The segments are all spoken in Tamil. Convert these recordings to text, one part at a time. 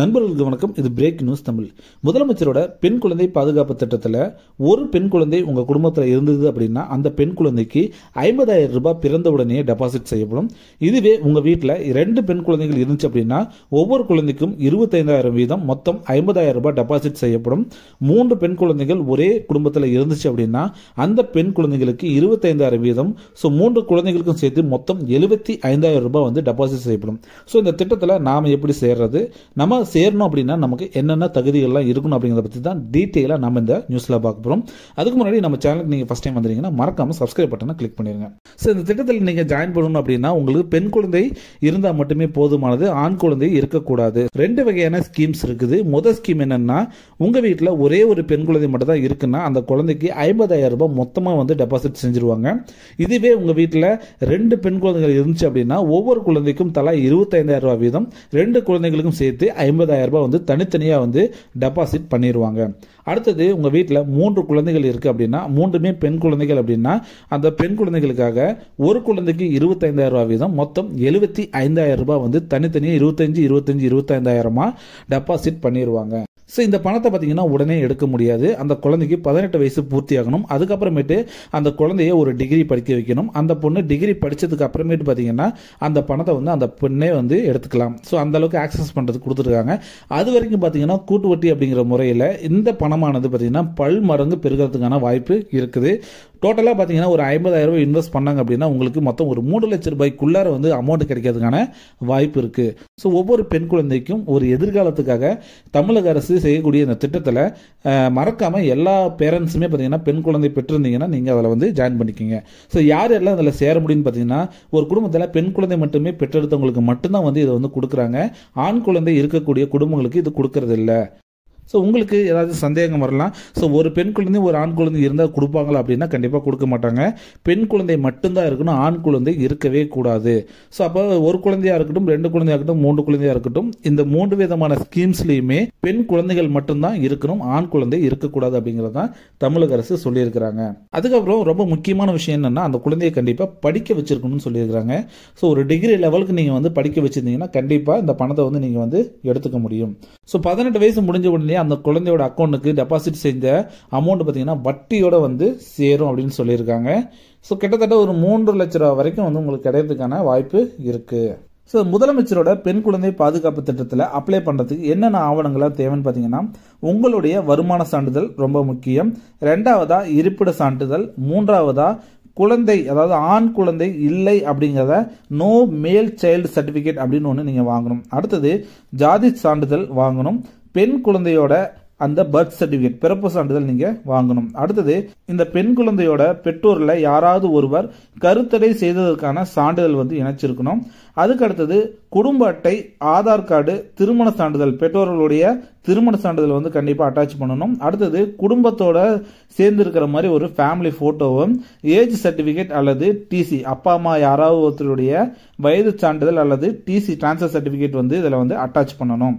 நண்பர்களுக்கு வணக்கம் இது பிரேக் நியூஸ் தமிழ் முதலமைச்சரோட பெண் குழந்தை பாதுகாப்பு திட்டத்தில் ஒரு பெண் குழந்தை உங்கள் குடும்பத்தில் இருந்தது அப்படின்னா அந்த பெண் குழந்தைக்கு ஐம்பதாயிரம் ரூபாய் பிறந்த உடனே டெபாசிட் செய்யப்படும் இதுவே உங்கள் வீட்டில் ரெண்டு பெண் குழந்தைகள் இருந்துச்சு அப்படின்னா ஒவ்வொரு குழந்தைக்கும் இருபத்தைந்தாயிரம் வீதம் மொத்தம் ஐம்பதாயிரம் ரூபாய் டெபாசிட் செய்யப்படும் மூன்று பெண் குழந்தைகள் ஒரே குடும்பத்தில் இருந்துச்சு அப்படின்னா அந்த பெண் குழந்தைகளுக்கு இருபத்தைந்தாயிரம் வீதம் ஸோ மூன்று குழந்தைகளுக்கும் சேர்த்து மொத்தம் எழுபத்தி ஐந்தாயிரம் ரூபாய் வந்து டெபாசிட் செய்யப்படும் ஸோ இந்த திட்டத்தில் நாம் எப்படி சேர்றது நம்ம சேரணும் அப்படின்னா நமக்கு என்னென்ன தகுதிகள்லாம் இருக்கணும் அப்படிங்கிறத பற்றி தான் டீட்டெயிலாக நம்ம இந்த நியூஸில் பார்க்க போகிறோம் அதுக்கு முன்னாடி நம்ம சேனலுக்கு நீங்கள் ஃபஸ்ட் டைம் வந்துறீங்கன்னா மறக்காமல் சப்ஸ்கிரைப் பட்டனை கிளிக் பண்ணிடுங்க ஸோ இந்த திட்டத்தில் நீங்கள் ஜாயின் பண்ணணும் அப்படின்னா உங்களுக்கு பெண் குழந்தை இருந்தால் மட்டுமே போதுமானது ஆண் குழந்தை இருக்கக்கூடாது ரெண்டு வகையான ஸ்கீம்ஸ் இருக்குது முதல் ஸ்கீம் என்னென்னா உங்கள் வீட்டில் ஒரே ஒரு பெண் குழந்தை மட்டும் தான் இருக்குன்னா அந்த குழந்தைக்கு ஐம்பதாயிரம் ரூபாய் மொத்தமாக வந்து டெபாசிட் செஞ்சுருவாங்க இதுவே உங்கள் வீட்டில் ரெண்டு பெண் குழந்தைகள் இருந்துச்சு அப்படின்னா ஒவ்வொரு குழந்தைக்கும் தலா இருபத்தைந்தாயிரம் ரூபாய் வீதம் ரெண்டு குழந்தைகளுக்கும் சேர்த்து ஐம்பதாயிரம் ரூபாய் வந்து தனித்தனியாக வந்து டெபாசிட் பண்ணிடுவாங்க அடுத்தது உங்கள் வீட்டில் மூன்று குழந்தைகள் இருக்குது அப்படின்னா மூன்றுமே பெண் குழந்தைகள் அப்படின்னா அந்த பெண் குழந்தைகளுக்காக ஒரு குழந்தைக்கு இருபத்தைந்தாயிரம் ரூபாய் வீதம் மொத்தம் எழுபத்தி ஐந்தாயிரம் ரூபாய் வந்து தனித்தனியாக இருபத்தஞ்சி இருபத்தஞ்சி இருபத்தைந்தாயிரமாக டெபாசிட் பண்ணிடுவாங்க ஸோ இந்த பணத்தை பார்த்தீங்கன்னா உடனே எடுக்க முடியாது அந்த குழந்தைக்கு பதினெட்டு வயசு பூர்த்தி ஆகணும் அதுக்கப்புறமேட்டு அந்த குழந்தைய ஒரு டிகிரி படிக்க வைக்கணும் அந்த பொண்ணு டிகிரி படித்ததுக்கு அப்புறமேட்டு பார்த்தீங்கன்னா அந்த பணத்தை வந்து அந்த பெண்ணே வந்து எடுத்துக்கலாம் ஸோ அந்த அளவுக்கு ஆக்சஸ் பண்ணுறதுக்கு கொடுத்துருக்காங்க அது வரைக்கும் பார்த்தீங்கன்னா கூட்டு வட்டி அப்படிங்கிற முறையில் இந்த பணமானது பார்த்திங்கன்னா பல் மடங்கு பெருகிறதுக்கான வாய்ப்பு இருக்குது டோட்டலாக பார்த்தீங்கன்னா ஒரு ஐம்பதாயிரம் ரூபாய் இன்வெஸ்ட் பண்ணாங்க அப்படின்னா உங்களுக்கு மொத்தம் ஒரு மூணு லட்ச ரூபாய்க்குள்ளார வந்து அமௌண்ட் கிடைக்கிறதுக்கான வாய்ப்பு இருக்குது ஸோ ஒவ்வொரு பெண் குழந்தைக்கும் ஒரு எதிர்காலத்துக்காக தமிழக அரசு செய்யக்கூடிய இந்த திட்டத்தில் மறக்காமல் எல்லா பேரண்ட்ஸுமே பார்த்தீங்கன்னா பெண் குழந்தை பெற்றிருந்தீங்கன்னா நீங்கள் அதில் வந்து ஜாயின் பண்ணிக்கோங்க ஸோ யார் எல்லாம் அதில் சேர முடியும்னு பார்த்தீங்கன்னா ஒரு குடும்பத்தில் பெண் குழந்தை மட்டுமே பெற்றெடுத்தவங்களுக்கு மட்டும்தான் வந்து இதை வந்து கொடுக்குறாங்க ஆண் குழந்தை இருக்கக்கூடிய குடும்பங்களுக்கு இது கொடுக்கறது ஸோ உங்களுக்கு ஏதாவது சந்தேகம் வரலாம் ஸோ ஒரு பெண் குழந்தை ஒரு ஆண் குழந்தை இருந்தால் கொடுப்பாங்களா அப்படின்னா கண்டிப்பாக கொடுக்க மாட்டாங்க பெண் குழந்தை மட்டும்தான் இருக்கணும் ஆண் குழந்தை இருக்கவே கூடாது ஸோ அப்போ ஒரு குழந்தையாக இருக்கட்டும் ரெண்டு குழந்தையாக இருக்கட்டும் மூன்று குழந்தையாக இருக்கட்டும் இந்த மூன்று விதமான ஸ்கீம்ஸ்லையுமே பெண் குழந்தைகள் மட்டும்தான் இருக்கணும் ஆண் குழந்தை இருக்கக்கூடாது அப்படிங்கிறது தான் தமிழக அரசு சொல்லியிருக்கிறாங்க அதுக்கப்புறம் ரொம்ப முக்கியமான விஷயம் என்னென்னா அந்த குழந்தையை கண்டிப்பாக படிக்க வச்சிருக்கணும்னு சொல்லியிருக்கிறாங்க ஸோ ஒரு டிகிரி லெவலுக்கு நீங்கள் வந்து படிக்க வச்சிருந்தீங்கன்னா கண்டிப்பாக இந்த பணத்தை வந்து நீங்கள் வந்து எடுத்துக்க முடியும் ஸோ பதினெட்டு வயசு முடிஞ்ச உடனே அந்த குழந்தையோட அக்கௌண்ட்டுக்கு டெபாசிட் செஞ்ச அமௌண்ட் பார்த்தீங்கன்னா வட்டியோட வந்து சேரும் அப்படின்னு சொல்லியிருக்காங்க ஸோ கிட்டத்தட்ட ஒரு மூன்று லட்ச ரூபா வரைக்கும் வந்து உங்களுக்கு கிடைக்கிறதுக்கான வாய்ப்பு இருக்குது ஸோ முதலமைச்சரோட பெண் குழந்தை பாதுகாப்பு திட்டத்தில் அப்ளை பண்ணுறதுக்கு என்னென்ன ஆவணங்களாக தேவைன்னு பார்த்தீங்கன்னா உங்களுடைய வருமான சான்றிதழ் ரொம்ப முக்கியம் ரெண்டாவதாக இருப்பிட சான்றிதழ் மூன்றாவதாக குழந்தை அதாவது ஆண் குழந்தை இல்லை அப்படிங்கிறத நோ மேல் சைல்டு சர்டிஃபிகேட் அப்படின்னு ஒன்று நீங்கள் வாங்கணும் அடுத்தது ஜாதி சான்றிதழ் வாங்கணும் பெண் குழந்தையோட அந்த பர்த் சர்டிபிகேட் பிறப்பு சான்றிதழ் நீங்கள் வாங்கணும் அடுத்தது இந்த பெண் குழந்தையோட பெற்றோரில் யாராவது ஒருவர் கருத்தடை செய்ததற்கான சான்றிதழ் வந்து இணைச்சிருக்கணும் அதுக்கு அடுத்தது குடும்ப அட்டை ஆதார் கார்டு திருமண சான்றிதழ் பெற்றோர்களுடைய திருமண சான்றிதழ் வந்து கண்டிப்பாக அட்டாச் பண்ணணும் அடுத்தது குடும்பத்தோட சேர்ந்து இருக்கிற மாதிரி ஒரு ஃபேமிலி ஃபோட்டோவும் ஏஜ் சர்டிஃபிகேட் அல்லது டிசி அப்பா அம்மா யாராவது ஒருத்தருடைய வயது சான்றிதழ் அல்லது டிசி டிரான்ஸ்பர் சர்டிபிகேட் வந்து இதில் வந்து அட்டாச் பண்ணணும்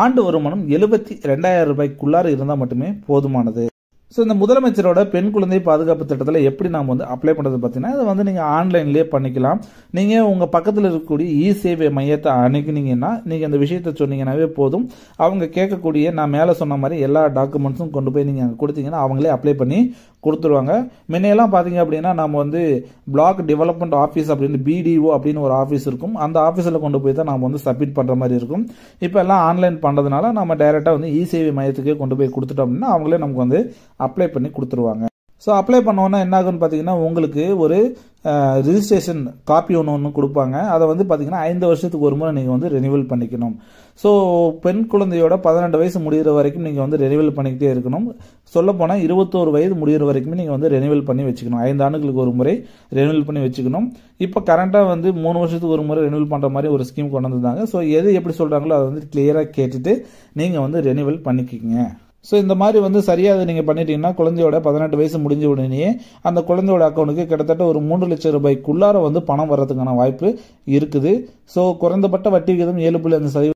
ஆண்டு வருமானம் எழுபத்தி ரெண்டாயிரம் ரூபாய்க்குள்ளார இருந்தால் மட்டுமே போதுமானது ஸோ இந்த முதலமைச்சரோட பெண் குழந்தை பாதுகாப்பு திட்டத்தில் எப்படி நாம் வந்து அப்ளை பண்ணுறது பார்த்தீங்கன்னா அதை வந்து நீங்கள் ஆன்லைன்லேயே பண்ணிக்கலாம் நீங்கள் உங்கள் பக்கத்தில் இருக்கக்கூடிய இ சேவை மையத்தை அணுகினீங்கன்னா நீங்கள் அந்த விஷயத்த சொன்னீங்கன்னாவே போதும் அவங்க கேட்கக்கூடிய நான் மேலே சொன்ன மாதிரி எல்லா டாக்குமெண்ட்ஸும் கொண்டு போய் நீங்கள் அங்கே கொடுத்தீங்கன்னா அவங்களே அப்ளை பண்ணி கொடுத்துருவாங்க முன்னையெல்லாம் பார்த்தீங்க அப்படின்னா நம்ம வந்து பிளாக் டெவலப்மெண்ட் ஆஃபீஸ் அப்படின்னு பிடிஓ அப்படின்னு ஒரு ஆஃபீஸ் இருக்கும் அந்த ஆஃபீஸில் கொண்டு போய் தான் நம்ம வந்து சப்மிட் பண்ணுற மாதிரி இருக்கும் இப்போ எல்லாம் ஆன்லைன் பண்ணுறதுனால நம்ம டைரெக்டாக வந்து இசேவை மையத்துக்கே கொண்டு போய் கொடுத்துட்டோம் அப்படின்னா அவங்களே நமக்கு வந்து அப்ளை பண்ணி கொடுத்துருவாங்க ஸோ அப்ளை பண்ணோன்னா என்ன ஆகுன்னு பார்த்தீங்கன்னா உங்களுக்கு ஒரு ரிஜிஸ்ட்ரேஷன் காப்பி ஒன்று ஒன்று கொடுப்பாங்க அதை வந்து பார்த்திங்கன்னா ஐந்து வருஷத்துக்கு ஒரு முறை நீங்கள் வந்து ரெனிவல் பண்ணிக்கணும் ஸோ பெண் குழந்தையோட பதினெண்டு வயசு முடிகிற வரைக்கும் நீங்கள் வந்து ரெனிவல் பண்ணிக்கிட்டே இருக்கணும் சொல்லப்போனால் இருபத்தோரு வயது முடிகிற வரைக்குமே நீங்கள் வந்து ரெனிவல் பண்ணி வச்சுக்கணும் ஐந்து ஆண்டுகளுக்கு ஒரு முறை ரெனிவல் பண்ணி வச்சுக்கணும் இப்போ கரண்ட்டாக வந்து மூணு வருஷத்துக்கு ஒரு முறை ரெனிவல் பண்ணுற மாதிரி ஒரு ஸ்கீம் கொண்டு வந்திருந்தாங்க ஸோ எது எப்படி சொல்கிறாங்களோ அதை வந்து கிளியராக கேட்டுட்டு நீங்கள் வந்து ரெனிவல் பண்ணிக்கிங்க ஸோ இந்த மாதிரி வந்து சரியாக அதை நீங்கள் பண்ணிட்டீங்கன்னா குழந்தையோட பதினெட்டு வயசு முடிஞ்ச உடனேயே அந்த குழந்தையோட அக்கௌண்ட்டுக்கு கிட்டத்தட்ட ஒரு மூன்று லட்சம் ரூபாய்க்குள்ளார வந்து பணம் வர்றதுக்கான வாய்ப்பு இருக்குது ஸோ குறைந்தப்பட்ட வட்டி விகிதம் ஏழு புள்ளி அஞ்சு சதவீதம்